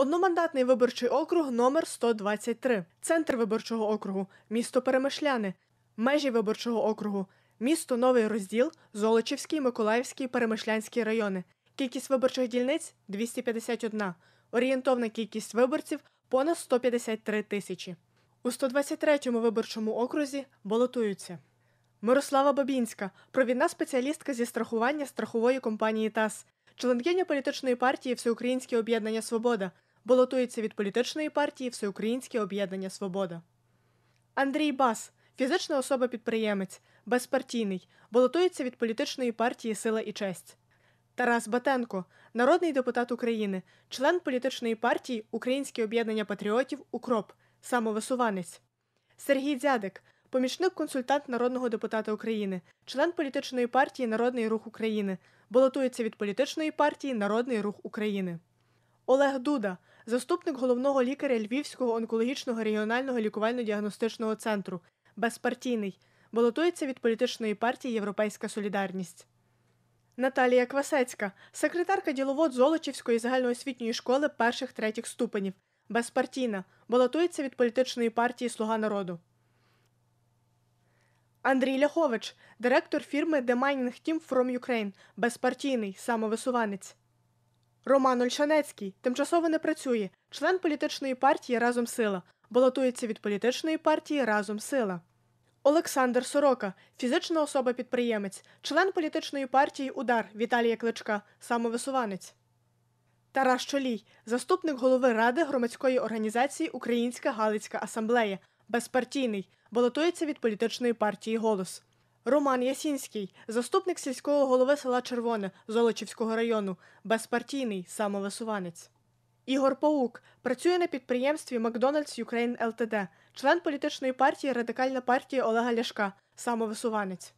Одномандатний виборчий округ номер 123 центр виборчого округу, місто Перемишляни, межі виборчого округу, місто Новий Розділ, Золочівський, Миколаївський, Перемишлянський райони. Кількість виборчих дільниць 251. Орієнтовна кількість виборців понад 153 тисячі. У 123-му виборчому окрузі балотуються. Мирослава Бабінська, провідна спеціалістка зі страхування страхової компанії ТАС, членкиня політичної партії Всеукраїнське об'єднання Свобода балотується від політичної партії Всеукраїнське об'єднання Свобода. Андрій Бас, фізична особа-підприємець, безпартійний, балотується від політичної партії Сила і честь. Тарас Батенко, народний депутат України, член політичної партії Українське об'єднання патріотів Укроп, самовисуванець. Сергій Дзядик, помічник-консультант народного депутата України, член політичної партії Народний Рух України, балотується від політичної партії Народний Рух України. Олег Дуда, заступник головного лікаря Львівського онкологічного регіонального лікувально-діагностичного центру, безпартійний, балотується від політичної партії Європейська Солідарність. Наталія Квасецька, секретарка діловод Золочівської загальноосвітньої школи перших третіх ступенів, безпартійна, балотується від політичної партії Слуга народу. Андрій Ляхович, директор фірми The Mining Team from Ukraine, безпартійний самовисуванець. Роман Ольшанецький тимчасово не працює, член політичної партії Разом сила. Балотується від політичної партії Разом сила. Олександр Сорока, фізична особа-підприємець, член політичної партії Удар Віталія Кличка, самовисуванець. Тарас Чолій, заступник голови Ради громадської організації Українська Галицька асамблея, безпартійний, балотується від політичної партії Голос. Роман Ясінський, заступник сільського голови села Червоне Золочівського району, безпартійний самовисуванець. Ігор Паук працює на підприємстві Макдональдс Ukraine ЛТД, член політичної партії Радикальна партія Олега Ляшка, самовисуванець.